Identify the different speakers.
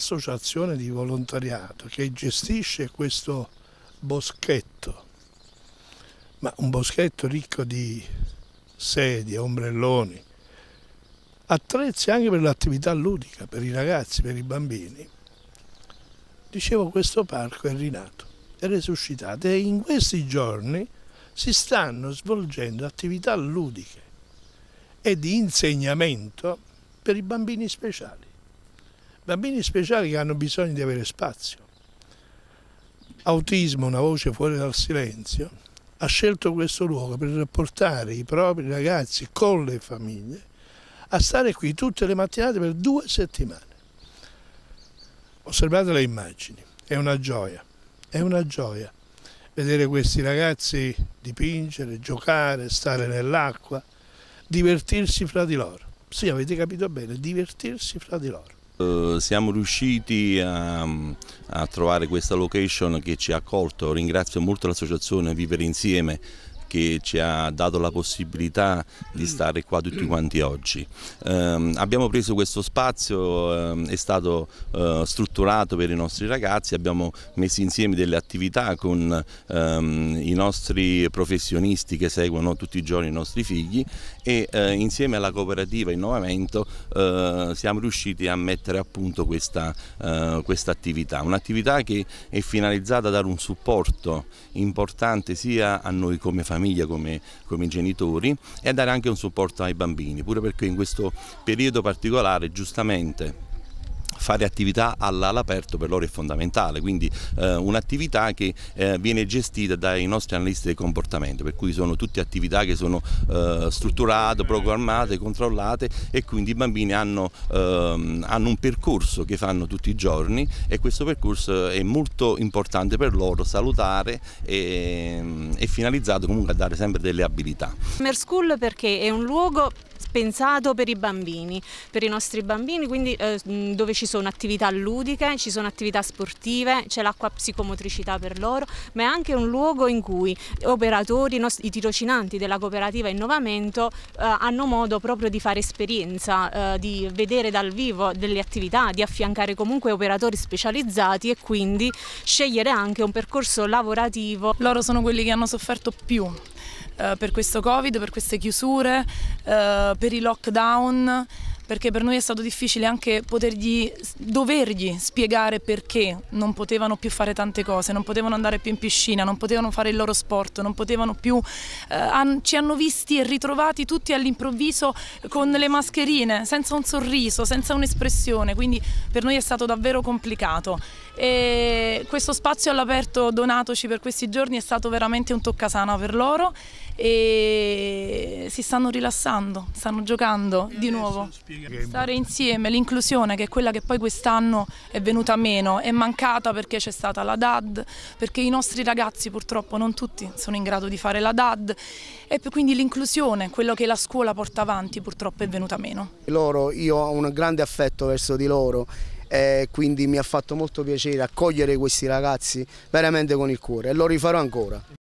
Speaker 1: associazione di volontariato che gestisce questo boschetto, ma un boschetto ricco di sedie, ombrelloni, attrezzi anche per l'attività ludica, per i ragazzi, per i bambini. Dicevo, questo parco è rinato, è resuscitato e in questi giorni si stanno svolgendo attività ludiche e di insegnamento per i bambini speciali bambini speciali che hanno bisogno di avere spazio. Autismo, una voce fuori dal silenzio, ha scelto questo luogo per portare i propri ragazzi con le famiglie a stare qui tutte le mattinate per due settimane. Osservate le immagini, è una gioia, è una gioia vedere questi ragazzi dipingere, giocare, stare nell'acqua, divertirsi fra di loro. Sì, avete capito bene, divertirsi fra di loro.
Speaker 2: Eh, siamo riusciti a, a, trovare questa location che ci ha accolto, ringrazio molto l'associazione Vivere Insieme che ci ha dato la possibilità di mm. stare qua tutti mm. quanti oggi. Eh, abbiamo preso questo spazio, eh, è stato eh, strutturato per i nostri ragazzi, abbiamo messo insieme delle attività con ehm, i nostri professionisti che seguono tutti i giorni i nostri figli e eh, insieme alla cooperativa Innovamento eh, siamo riusciti a mettere a punto questa, eh, questa attività, un'attività che è finalizzata a dare un supporto importante sia a noi come famiglia famiglia, come, come genitori e a dare anche un supporto ai bambini, pure perché in questo periodo particolare giustamente fare attività all'aperto per loro è fondamentale, quindi eh, un'attività che eh, viene gestita dai nostri analisti del comportamento, per cui sono tutte attività che sono eh, strutturate, programmate, controllate e quindi i bambini hanno, ehm, hanno, un percorso che fanno tutti i giorni e questo percorso è molto importante per loro, salutare e, e finalizzato comunque a dare sempre delle abilità.
Speaker 3: Summer School perché è un luogo pensato per i bambini, per i nostri bambini, quindi eh, dove ci sono attività ludiche, ci sono attività sportive, c'è l'acqua psicomotricità per loro, ma è anche un luogo in cui operatori, i tirocinanti della cooperativa Innovamento eh, hanno modo proprio di fare esperienza, eh, di vedere dal vivo delle attività, di affiancare comunque operatori specializzati e quindi scegliere anche un percorso lavorativo. Loro sono quelli che hanno sofferto più eh, per
Speaker 4: questo Covid, per queste chiusure, eh, per i lockdown perché per noi è stato difficile anche potergli, dovergli spiegare perché non potevano più fare tante cose, non potevano andare più in piscina, non potevano fare il loro sport, non potevano più... Eh, ci hanno visti e ritrovati tutti all'improvviso con le mascherine, senza un sorriso, senza un'espressione, quindi per noi è stato davvero complicato. E questo spazio all'aperto donatoci per questi giorni è stato veramente un toccasana per loro e si stanno rilassando, stanno giocando e di nuovo. Spiego. Stare insieme, l'inclusione che è quella che poi quest'anno è venuta meno, è mancata perché c'è stata la DAD, perché i nostri ragazzi purtroppo non tutti sono in grado di fare la DAD e quindi l'inclusione, quello che la scuola porta avanti purtroppo è venuta meno.
Speaker 2: Loro, io ho un
Speaker 3: grande affetto verso di loro e quindi mi ha fatto molto piacere accogliere questi ragazzi veramente con il cuore e lo rifarò ancora.